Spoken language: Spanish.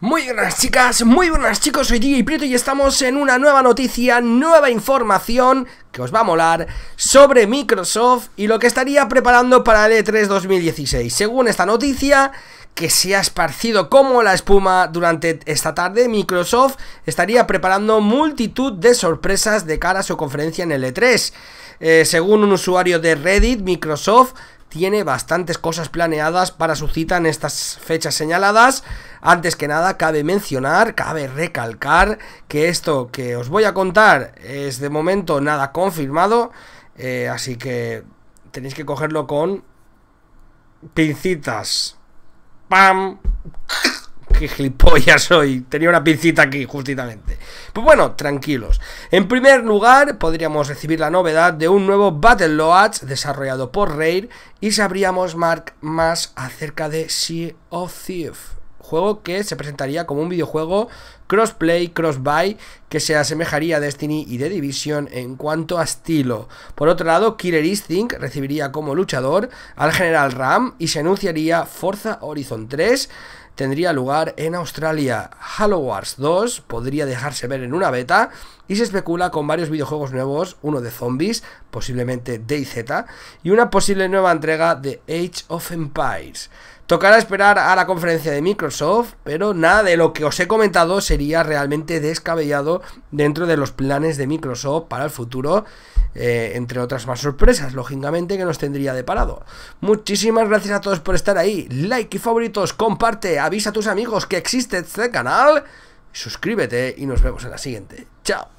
Muy buenas chicas, muy buenas chicos, soy y Prieto y estamos en una nueva noticia, nueva información que os va a molar sobre Microsoft y lo que estaría preparando para el E3 2016. Según esta noticia, que se ha esparcido como la espuma durante esta tarde, Microsoft estaría preparando multitud de sorpresas de cara a su conferencia en el E3. Eh, según un usuario de Reddit, Microsoft tiene bastantes cosas planeadas para su cita en estas fechas señaladas. Antes que nada, cabe mencionar, cabe recalcar que esto que os voy a contar es de momento nada confirmado, eh, así que tenéis que cogerlo con pincitas. ¡Pam! qué gilipollas soy. Tenía una pincita aquí, justamente. Pues bueno, tranquilos. En primer lugar, podríamos recibir la novedad de un nuevo Battle Loads desarrollado por Rare y sabríamos Mark más acerca de Sea of Thieves juego que se presentaría como un videojuego crossplay, crossbuy, que se asemejaría a Destiny y The Division en cuanto a estilo. Por otro lado, Killer Instinct recibiría como luchador al general Ram y se anunciaría Forza Horizon 3 tendría lugar en Australia. Halo Wars 2 podría dejarse ver en una beta y se especula con varios videojuegos nuevos, uno de zombies, posiblemente DayZ, y una posible nueva entrega de Age of Empires. Tocará esperar a la conferencia de Microsoft, pero nada de lo que os he comentado sería realmente descabellado dentro de los planes de Microsoft para el futuro, eh, entre otras más sorpresas, lógicamente, que nos tendría de parado. Muchísimas gracias a todos por estar ahí, like y favoritos, comparte, avisa a tus amigos que existe este canal, suscríbete y nos vemos en la siguiente. Chao.